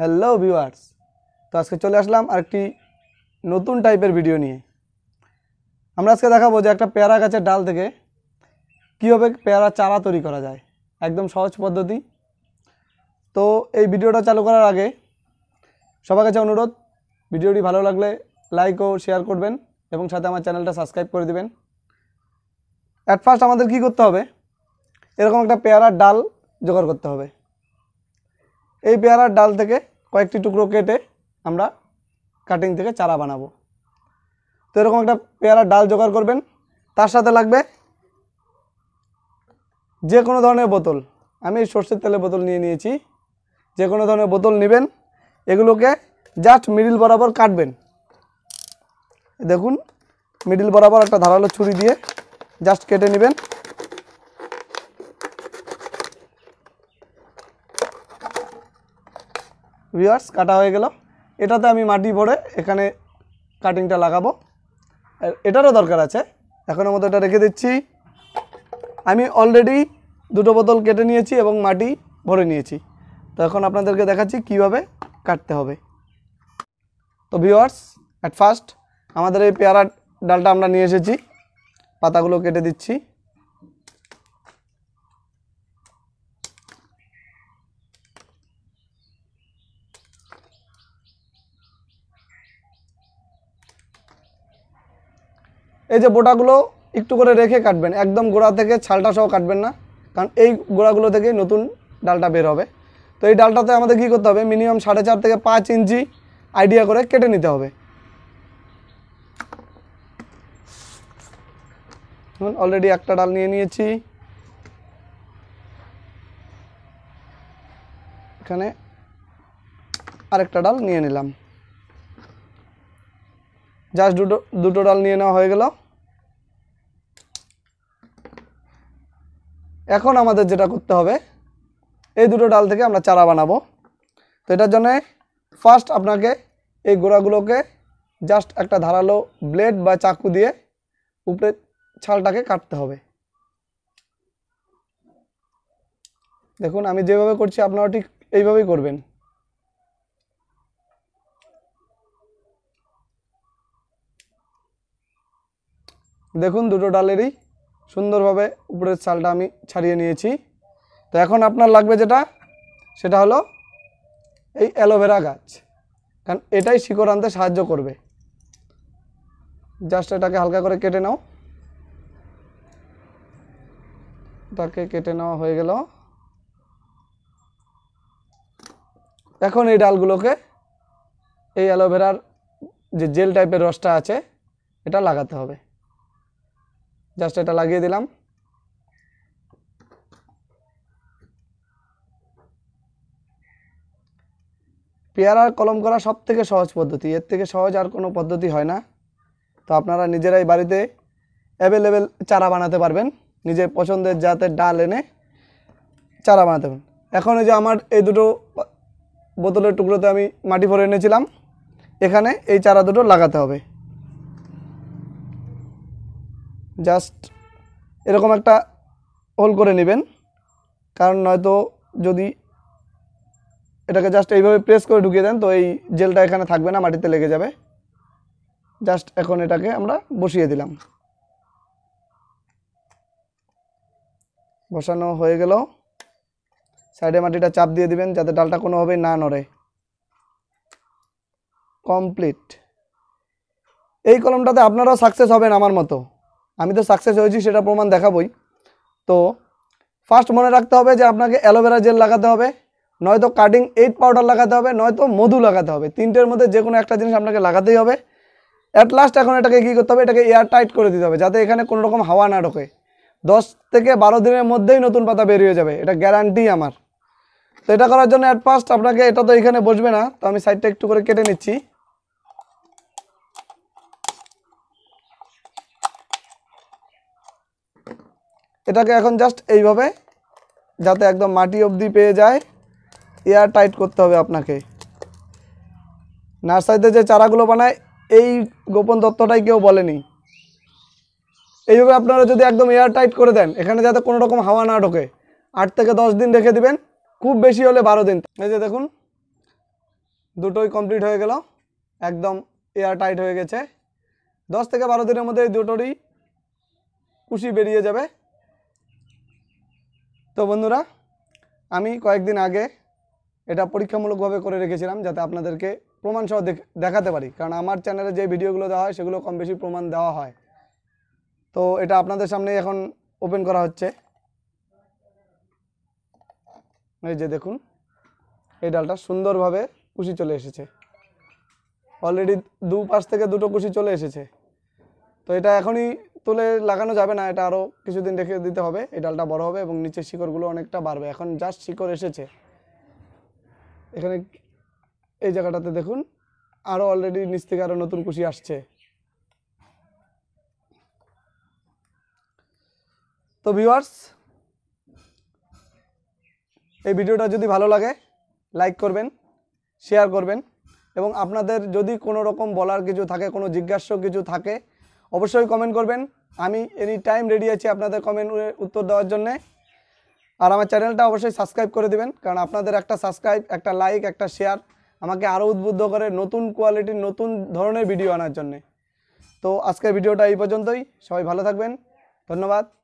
hello viewers তো আজকে চলে আসলাম আরেকটি নতুন টাইপের ভিডিও নিয়ে আমরা আজকে দেখাবো যে একটা পেয়ারা গাছের ডাল থেকে কীভাবে পেয়ারা চারা তৈরি করা যায় একদম সহজ পদ্ধতি তো এই ভিডিওটা চালু করার আগে সবার কাছে অনুরোধ ভিডিওটি ভালো লাগলে লাইক ও শেয়ার করবেন এবং সাথে আমার চ্যানেলটা সাবস্ক্রাইব করে দেবেন অ্যাট ফার্স্ট আমাদের কি করতে হবে এরকম একটা পেয়ারার ডাল জোগাড় করতে হবে এই পেয়ারার ডাল থেকে কয়েকটি টুকরো কেটে আমরা কাটিং থেকে চারা বানাবো তো এরকম একটা পেয়ারার ডাল জোগাড় করবেন তার সাথে লাগবে যে কোনো ধরনের বোতল আমি সর্ষের তেলের বোতল নিয়ে নিয়েছি যে কোনো ধরনের বোতল নেবেন এগুলোকে জাস্ট মিডিল বরাবর কাটবেন দেখুন মিডিল বরাবর একটা ধারালো ছুরি দিয়ে জাস্ট কেটে নেবেন ভিওয়ার্স কাটা হয়ে গেল এটাতে আমি মাটি ভরে এখানে কাটিংটা লাগাবো এটারও দরকার আছে এখনও মতো এটা রেখে দিচ্ছি আমি অলরেডি দুটো বোতল কেটে নিয়েছি এবং মাটি ভরে নিয়েছি তো এখন আপনাদেরকে দেখাচ্ছি কিভাবে কাটতে হবে তো ভিওয়ার্স অ্যাট ফার্স্ট আমাদের এই পেয়ারা ডালটা আমরা নিয়ে এসেছি পাতাগুলো কেটে দিচ্ছি এই যে বোটাগুলো একটু করে রেখে কাটবেন একদম গোড়া থেকে ছালটা সহ কাটবেন না কারণ এই গোড়াগুলো থেকে নতুন ডালটা বের হবে তো এই ডালটাতে আমাদের কী করতে হবে মিনিমাম সাড়ে চার থেকে পাঁচ ইঞ্চি আইডিয়া করে কেটে নিতে হবে অলরেডি একটা ডাল নিয়ে নিয়েছি এখানে আরেকটা ডাল নিয়ে নিলাম জাস্ট দুটো দুটো ডাল নিয়ে নেওয়া হয়ে গেল এখন আমাদের যেটা করতে হবে এই দুটো ডাল থেকে আমরা চারা বানাবো তো এটার জন্যে ফার্স্ট আপনাকে এই গোড়াগুলোকে জাস্ট একটা ধারালো ব্লেড বা চাকু দিয়ে উপরে ছালটাকে কাটতে হবে দেখুন আমি যেভাবে করছি আপনারা ঠিক এইভাবেই করবেন দেখুন দুটো ডালেরই সুন্দরভাবে উপরের চালটা আমি ছাড়িয়ে নিয়েছি তো এখন আপনার লাগবে যেটা সেটা হলো এই অ্যালোভেরা গাছ কারণ এটাই শিকড় আনতে সাহায্য করবে জাস্ট এটাকে হালকা করে কেটে নাও তাকে কেটে নেওয়া হয়ে গেল এখন এই ডালগুলোকে এই অ্যালোভেরার যে জেল টাইপের রসটা আছে এটা লাগাতে হবে জাস্ট এটা লাগিয়ে দিলাম পেয়ারার কলম করা সব থেকে সহজ পদ্ধতি এর থেকে সহজ আর কোনো পদ্ধতি হয় না তো আপনারা নিজেরাই বাড়িতে অ্যাভেলেবেল চারা বানাতে পারবেন নিজের পছন্দের জাতের ডাল এনে চারা বানাতে পারবেন এখন এই যে আমার এই দুটো বোতলের টুকরোতে আমি মাটি ভরে এনেছিলাম এখানে এই চারা দুটো লাগাতে হবে জাস্ট এরকম একটা হোল করে নেবেন কারণ নয়তো যদি এটাকে জাস্ট এইভাবে প্রেস করে ঢুকিয়ে দেন তো এই জেলটা এখানে থাকবে না মাটিতে লেগে যাবে জাস্ট এখন এটাকে আমরা বসিয়ে দিলাম বসানো হয়ে গেল সাইডে মাটিটা চাপ দিয়ে দিবেন যাতে ডালটা কোনোভাবেই না নড়ে কমপ্লিট এই কলমটাতে আপনারাও সাকসেস হবেন আমার মতো আমি তো সাকসেস হয়েছি সেটা প্রমাণ দেখাবই তো ফার্স্ট মনে রাখতে হবে যে আপনাকে অ্যালোভেরা জেল লাগাতে হবে নয়তো কাটিং এইট পাউডার লাগাতে হবে নয়তো মধু লাগাতে হবে তিনটের মধ্যে যে কোনো একটা জিনিস আপনাকে লাগাতেই হবে অ্যাট লাস্ট এখন এটাকে কী করতে হবে এটাকে এয়ার টাইট করে দিতে হবে যাতে এখানে কোনো রকম হাওয়া না ঢোকে দশ থেকে বারো দিনের মধ্যেই নতুন পাতা বেরিয়ে যাবে এটা গ্যারান্টি আমার তো এটা করার জন্য অ্যাট ফার্স্ট আপনাকে এটা তো এখানে বসবে না তো আমি সাইডটা একটু করে কেটে নিচ্ছি এটাকে এখন জাস্ট এইভাবে যাতে একদম মাটি অবধি পেয়ে যায় এয়ার টাইট করতে হবে আপনাকে নার্সারিতে যে চারাগুলো বানায় এই গোপন তত্ত্বটাই কেউ বলেনি এইভাবে আপনারা যদি একদম এয়ার টাইট করে দেন এখানে যাতে কোনো রকম হাওয়া না ঢোকে আট থেকে দশ দিন রেখে দিবেন খুব বেশি হলে বারো দিন এই যে দেখুন দুটোই কমপ্লিট হয়ে গেল একদম এয়ার টাইট হয়ে গেছে দশ থেকে বারো দিনের মধ্যে এই দুটোরই কুশি বেরিয়ে যাবে তো বন্ধুরা আমি কয়েকদিন আগে এটা পরীক্ষামূলকভাবে করে রেখেছিলাম যাতে আপনাদেরকে প্রমাণসহ দেখাতে পারি কারণ আমার চ্যানেলে যে ভিডিওগুলো দেওয়া হয় সেগুলো কম বেশি প্রমাণ দেওয়া হয় তো এটা আপনাদের সামনে এখন ওপেন করা হচ্ছে এই যে দেখুন এই ডালটা সুন্দরভাবে কুশি চলে এসেছে অলরেডি দু পাশ থেকে দুটো কুশি চলে এসেছে তো এটা এখনই তুলে লাগানো যাবে না এটা আরও কিছুদিন রেখে দিতে হবে এই ডালটা বড় হবে এবং নিচের শিকড়গুলো অনেকটা বাড়বে এখন জাস্ট শিকড় এসেছে এখানে এই জায়গাটাতে দেখুন আরও অলরেডি নিচ থেকে আরও নতুন কুশি আসছে তো ভিউয়ার্স এই ভিডিওটা যদি ভালো লাগে লাইক করবেন শেয়ার করবেন এবং আপনাদের যদি কোনো রকম বলার কিছু থাকে কোনো জিজ্ঞাস্য কিছু থাকে অবশ্যই কমেন্ট করবেন আমি এনি টাইম রেডি আছি আপনাদের কমেন্ট উত্তর দেওয়ার জন্যে আর আমার চ্যানেলটা অবশ্যই সাবস্ক্রাইব করে দেবেন কারণ আপনাদের একটা সাবস্ক্রাইব একটা লাইক একটা শেয়ার আমাকে আরও উদ্বুদ্ধ করে নতুন কোয়ালিটির নতুন ধরনের ভিডিও আনার জন্যে তো আজকের ভিডিওটা এই পর্যন্তই সবাই ভালো থাকবেন ধন্যবাদ